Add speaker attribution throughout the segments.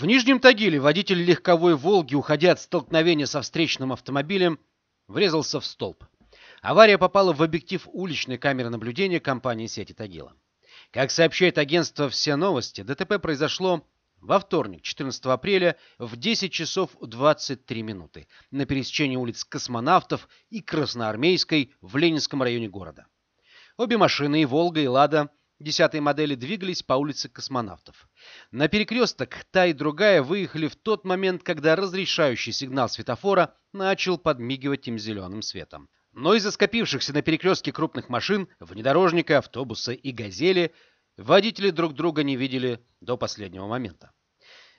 Speaker 1: В Нижнем Тагиле водитель легковой «Волги», уходя от столкновения со встречным автомобилем, врезался в столб. Авария попала в объектив уличной камеры наблюдения компании сети Тагила. Как сообщает агентство «Все новости», ДТП произошло во вторник, 14 апреля, в 10 часов 23 минуты на пересечении улиц Космонавтов и Красноармейской в Ленинском районе города. Обе машины, и «Волга», и «Лада», Десятые модели двигались по улице космонавтов. На перекресток та и другая выехали в тот момент, когда разрешающий сигнал светофора начал подмигивать им зеленым светом. Но из-за скопившихся на перекрестке крупных машин, внедорожника, автобуса и газели, водители друг друга не видели до последнего момента.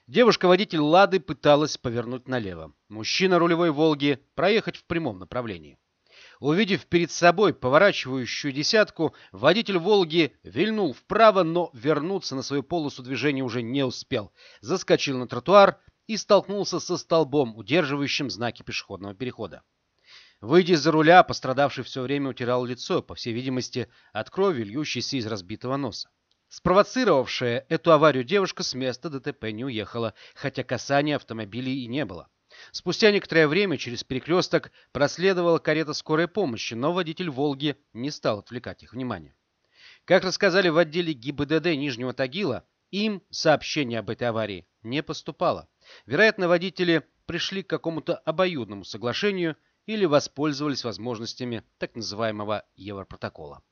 Speaker 1: Девушка-водитель «Лады» пыталась повернуть налево. Мужчина рулевой «Волги» проехать в прямом направлении. Увидев перед собой поворачивающую десятку, водитель «Волги» вильнул вправо, но вернуться на свою полосу движения уже не успел. Заскочил на тротуар и столкнулся со столбом, удерживающим знаки пешеходного перехода. Выйдя за руля, пострадавший все время утирал лицо, по всей видимости, от крови, льющейся из разбитого носа. Спровоцировавшая эту аварию девушка с места ДТП не уехала, хотя касания автомобилей и не было. Спустя некоторое время через перекресток проследовала карета скорой помощи, но водитель «Волги» не стал отвлекать их внимание. Как рассказали в отделе ГИБДД Нижнего Тагила, им сообщение об этой аварии не поступало. Вероятно, водители пришли к какому-то обоюдному соглашению или воспользовались возможностями так называемого Европротокола.